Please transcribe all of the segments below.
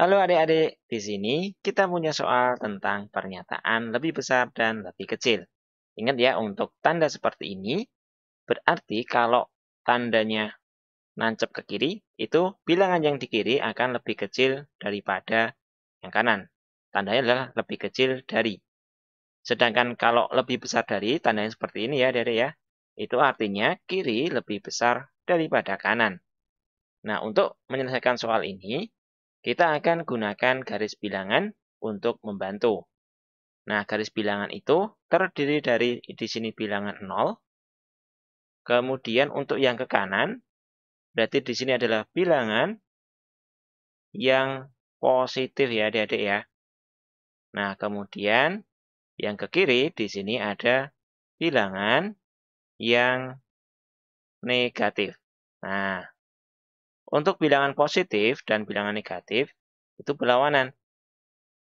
Lalu adik-adik, di sini kita punya soal tentang pernyataan lebih besar dan lebih kecil. Ingat ya, untuk tanda seperti ini, berarti kalau tandanya nancep ke kiri, itu bilangan yang di kiri akan lebih kecil daripada yang kanan. Tandanya adalah lebih kecil dari. Sedangkan kalau lebih besar dari, tandanya seperti ini ya, adik-adik ya. Itu artinya kiri lebih besar daripada kanan. Nah, untuk menyelesaikan soal ini, kita akan gunakan garis bilangan untuk membantu. Nah, garis bilangan itu terdiri dari di sini bilangan 0. Kemudian untuk yang ke kanan, berarti di sini adalah bilangan yang positif ya adik-adik ya. Nah, kemudian yang ke kiri di sini ada bilangan yang negatif. Nah, untuk bilangan positif dan bilangan negatif itu berlawanan.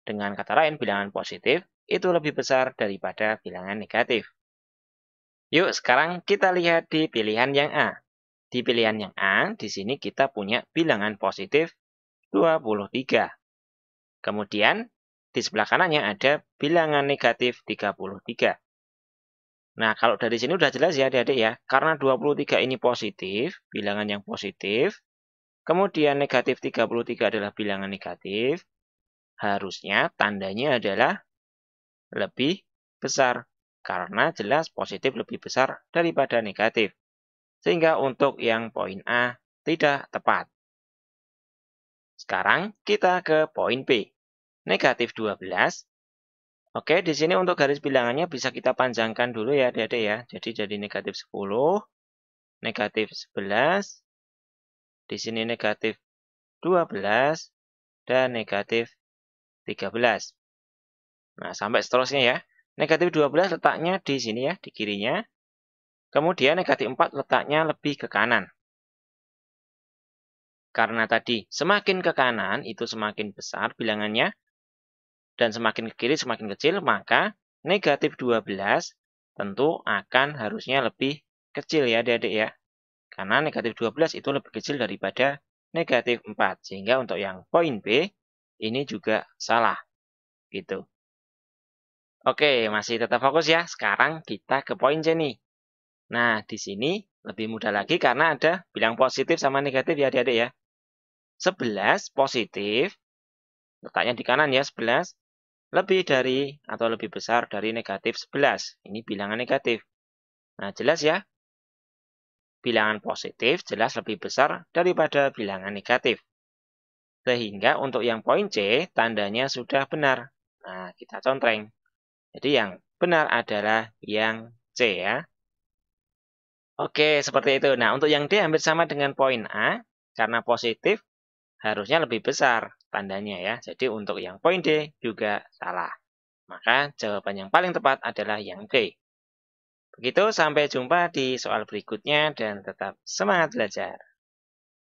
Dengan kata lain, bilangan positif itu lebih besar daripada bilangan negatif. Yuk, sekarang kita lihat di pilihan yang A. Di pilihan yang A, di sini kita punya bilangan positif 23. Kemudian, di sebelah kanannya ada bilangan negatif 33. Nah, kalau dari sini udah jelas ya adik-adik ya. Karena 23 ini positif, bilangan yang positif, Kemudian negatif 33 adalah bilangan negatif. Harusnya tandanya adalah lebih besar. Karena jelas positif lebih besar daripada negatif. Sehingga untuk yang poin A tidak tepat. Sekarang kita ke poin B. Negatif 12. Oke, di sini untuk garis bilangannya bisa kita panjangkan dulu ya, adik-adik ya. Jadi jadi negatif 10, negatif 11, di sini negatif 12 dan negatif 13. Nah, sampai seterusnya ya. Negatif 12 letaknya di sini ya, di kirinya. Kemudian negatif 4 letaknya lebih ke kanan. Karena tadi semakin ke kanan itu semakin besar bilangannya. Dan semakin ke kiri semakin kecil, maka negatif 12 tentu akan harusnya lebih kecil ya adik-adik ya. Karena negatif 12 itu lebih kecil daripada negatif 4. Sehingga untuk yang poin B, ini juga salah. Gitu. Oke, masih tetap fokus ya. Sekarang kita ke poin C nih. Nah, di sini lebih mudah lagi karena ada bilang positif sama negatif ya adik-adik ya. 11 positif, letaknya di kanan ya 11, lebih dari atau lebih besar dari negatif 11. Ini bilangan negatif. Nah, jelas ya, bilangan positif jelas lebih besar daripada bilangan negatif. Sehingga untuk yang poin C, tandanya sudah benar. Nah, kita contreng. Jadi yang benar adalah yang C ya. Oke, seperti itu. Nah, untuk yang D hampir sama dengan poin A, karena positif harusnya lebih besar tandanya ya. Jadi untuk yang poin D juga salah. Maka jawaban yang paling tepat adalah yang D. Begitu, sampai jumpa di soal berikutnya dan tetap semangat belajar.